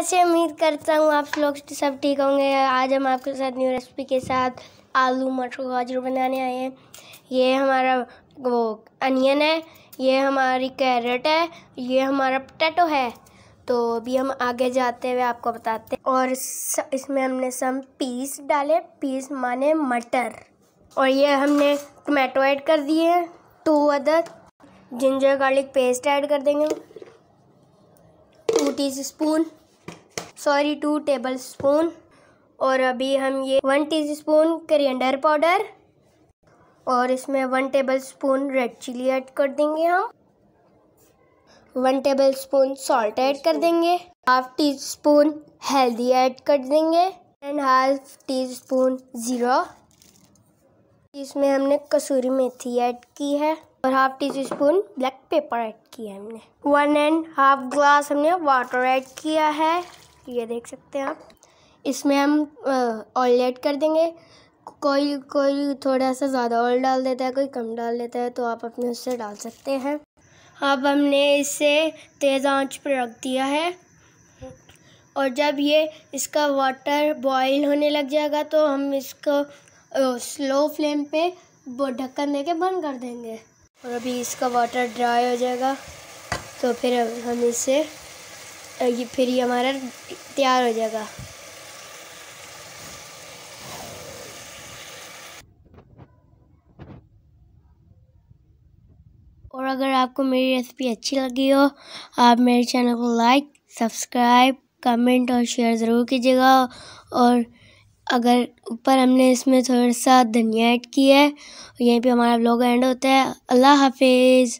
कैसे उम्मीद करता हूँ आप लोग सब ठीक होंगे आज हम आपके साथ न्यू रेसिपी के साथ आलू मटर गाजर बनाने आए हैं ये हमारा वो अनियन है ये हमारी कैरेट है ये हमारा पटेटो है तो अभी हम आगे जाते हुए आपको बताते हैं और इसमें हमने सम पीस डाले पीस माने मटर और ये हमने टमाटो ऐड कर दिए हैं together ginger garlic paste add कर देंगे two teaspoon sorry two tablespoon और अभी हम ये वन टीस्पून करियंडर पाउडर और इसमें one tablespoon red chilli add कर देंगे हम one tablespoon salt add कर देंगे हाफ टी स्पून हल्दी ऐड कर देंगे एंड हाफ टी स्पून जीरो इसमें हमने कसूरी मेथी ऐड की है और half teaspoon black pepper add किया हमने वन एंड हाफ ग्लास हमने वाटर ऐड किया है ये देख सकते हैं आप इसमें हम ऑयल ऐड कर देंगे कोई कोई थोड़ा सा ज़्यादा ऑयल डाल देता है कोई कम डाल देता है तो आप अपने उससे डाल सकते हैं अब हमने इसे तेज़ आंच पर रख दिया है और जब ये इसका वाटर बॉईल होने लग जाएगा तो हम इसको स्लो फ्लेम पे ढक्कन दे के बंद कर देंगे और अभी इसका वाटर ड्राई हो जाएगा तो फिर हम इसे ये फिर ये हमारा तैयार हो जाएगा और अगर आपको मेरी रेसिपी अच्छी लगी हो आप मेरे चैनल को लाइक सब्सक्राइब कमेंट और शेयर ज़रूर कीजिएगा और अगर ऊपर हमने इसमें थोड़ा सा धनिया ऐड किया है यहीं पे हमारा ब्लॉग एंड होता है अल्लाह हाफिज़